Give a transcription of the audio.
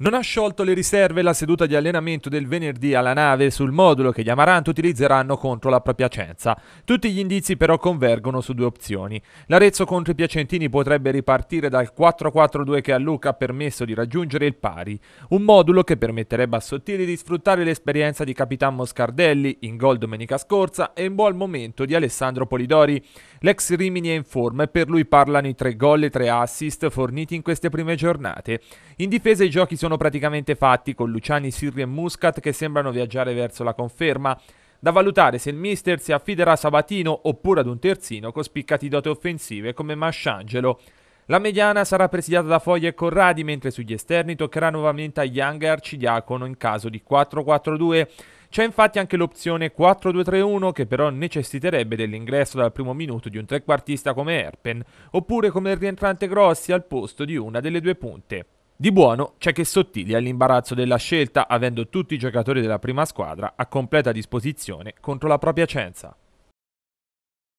Non ha sciolto le riserve la seduta di allenamento del venerdì alla nave sul modulo che gli Amaranto utilizzeranno contro la propria Piacenza. Tutti gli indizi però convergono su due opzioni. L'Arezzo contro i Piacentini potrebbe ripartire dal 4-4-2 che a Luca ha permesso di raggiungere il pari. Un modulo che permetterebbe a Sottili di sfruttare l'esperienza di Capitan Moscardelli in gol domenica scorsa e in buon momento di Alessandro Polidori. L'ex Rimini è in forma e per lui parlano i tre gol e tre assist forniti in queste prime giornate. In difesa i giochi sono sono praticamente fatti con Luciani, Sirri e Muscat che sembrano viaggiare verso la conferma. Da valutare se il mister si affiderà a Sabatino oppure ad un terzino con spiccati dote offensive come Masciangelo. La mediana sarà presidiata da Foglia e Corradi, mentre sugli esterni toccherà nuovamente a Young e Arcidiacono in caso di 4-4-2. C'è infatti anche l'opzione 4-2-3-1 che però necessiterebbe dell'ingresso dal primo minuto di un trequartista come Erpen, oppure come il rientrante Grossi al posto di una delle due punte. Di buono c'è che Sottili ha l'imbarazzo della scelta avendo tutti i giocatori della prima squadra a completa disposizione contro la propria Cenza.